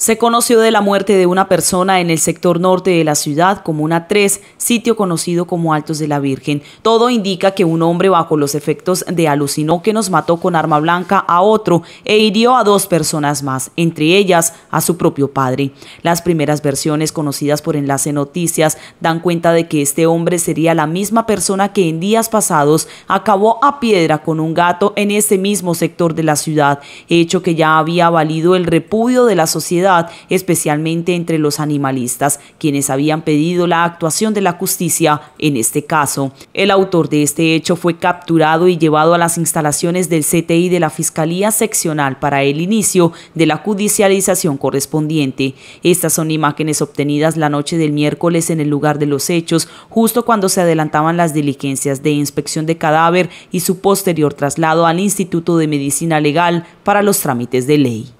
Se conoció de la muerte de una persona en el sector norte de la ciudad, como una 3, sitio conocido como Altos de la Virgen. Todo indica que un hombre bajo los efectos de alucinógenos mató con arma blanca a otro e hirió a dos personas más, entre ellas a su propio padre. Las primeras versiones conocidas por Enlace Noticias dan cuenta de que este hombre sería la misma persona que en días pasados acabó a piedra con un gato en ese mismo sector de la ciudad, hecho que ya había valido el repudio de la sociedad especialmente entre los animalistas, quienes habían pedido la actuación de la justicia en este caso. El autor de este hecho fue capturado y llevado a las instalaciones del CTI de la Fiscalía Seccional para el inicio de la judicialización correspondiente. Estas son imágenes obtenidas la noche del miércoles en el lugar de los hechos, justo cuando se adelantaban las diligencias de inspección de cadáver y su posterior traslado al Instituto de Medicina Legal para los trámites de ley.